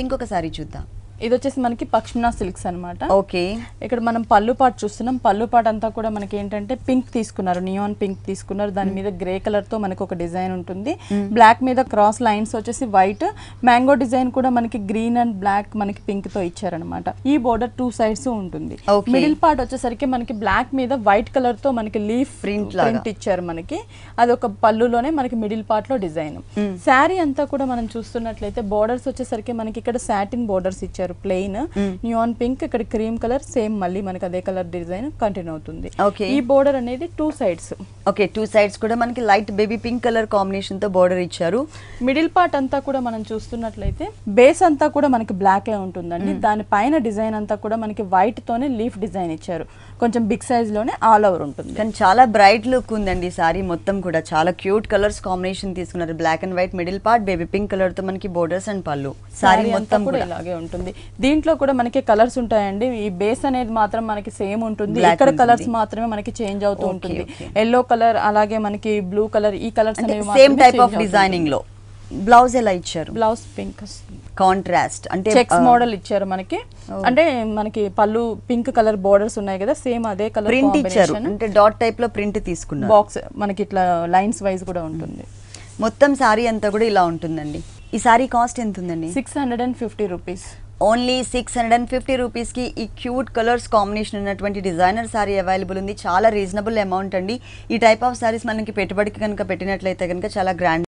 సింకొకసారి చూద్దాం ఇది వచ్చేసి మనకి పక్షినా సిల్క్స్ అనమాట ఓకే ఇక్కడ మనం పళ్ళు పాటు చూస్తున్నాం పళ్ళు పాట అంతా కూడా మనకి ఏంటంటే పింక్ తీసుకున్నారు నియోన్ పింక్ తీసుకున్నారు దాని మీద గ్రే కలర్ తో మనకి ఒక డిజైన్ ఉంటుంది బ్లాక్ మీద క్రాస్ లైన్స్ వచ్చేసి వైట్ మ్యాంగో డిజైన్ కూడా మనకి గ్రీన్ అండ్ బ్లాక్ మనకి పింక్ తో ఇచ్చారనమాట ఈ బోర్డర్ టూ సైడ్స్ ఉంటుంది మిడిల్ పార్ట్ వచ్చేసరికి మనకి బ్లాక్ మీద వైట్ కలర్ తో మనకి లీఫ్ ప్రింట్ ప్రింట్ ఇచ్చారు మనకి అది ఒక పళ్ళులోనే మనకి మిడిల్ పార్ట్ లో డిజైన్ శారీ అంతా కూడా మనం చూస్తున్నట్లయితే బోర్డర్స్ వచ్చేసరికి మనకి ఇక్కడ సాటిన్ బోర్డర్స్ ఇచ్చారు ఇచ్చారు ప్లెయిన్ న్యూఆన్ పింక్ ఇక్కడ క్రీమ్ కలర్ సేమ్ మళ్ళీ మనకి అదే కలర్ డిజైన్ కంటిన్యూ అవుతుంది ఈ బోర్డర్ అనేది two sides okay two sides కూడా మనకి light baby pink colour combination తో బోర్డర్ ఇచ్చారు మిడిల్ పార్ట్ అంతా కూడా మనం చూస్తున్నట్లయితే బేస్ అంతా కూడా మనకి బ్లాక్ లో ఉంటుందండి దాని పైన డిజైన్ అంతా కూడా మనకి వైట్ తోనే లీఫ్ డిజైన్ ఇచ్చారు కొంచెం బిగ్ సైజ్ లోనే ఆల్ ఓవర్ ఉంటుంది కానీ చాలా బ్రైట్ లుక్ ఉందండి సారీ మొత్తం కూడా చాలా క్యూట్ కలర్స్ కాంబినేషన్ తీసుకున్నారు black and white middle part baby pink colour తో మనకి బోర్డర్స్ అండ్ పళ్ళు సారీ మొత్తం కూడా ఇలాగే ఉంటుంది దీంట్లో కూడా మనకి కలర్స్ ఉంటాయండి ఈ బేస్ అనేది మాత్రం మనకి సేమ్ ఉంటుంది ఇక్కడ కలర్స్ మాత్రమే మనకి చేంజ్ అవుతూ ఉంటుంది ఎల్లో కలర్ అలాగే మనకి బ్లూ కలర్ ఈ colours same type of designing లో బ్లౌజ్ ఎలా ఇచ్చారు బ్లౌజ్ పింక్ కాంట్రాస్ట్ అంటే చెక్స్ మోడల్ ఇచ్చారు మనకి అంటే మనకి పళ్ళు పింక్ కలర్ బోర్డర్స్ ఉన్నాయి కదా సేమ్ అదే కలర్ ప్రింట్ ఇచ్చారు అంటే డాట్ టైప్ లో ప్రింట్ తీసుకున్నారు బాక్స్ మనకి ఇట్లా లైన్స్ వైజ్ కూడా ఉంటుంది మొత్తం సారీ అంతా కూడా ఇలా ఉంటుందండి ఈ సారీ కాస్ట్ ఎంత ఉందండి six hundred and fifty rupees only six hundred and fifty రూపీస్కి ఈ క్యూట్ కలర్స్ కాంబినేషన్ ఉన్నటువంటి డిజైనర్ శారీ అవైలబుల్ ఉంది చాలా రీజనబుల్ అమౌంట్ అండి ఈ టైప్ ఆఫ్ శారీస్ మనకి పెట్టుబడికి కనుక పెట్టినట్లయితే కనుక చాలా గ్రాండ్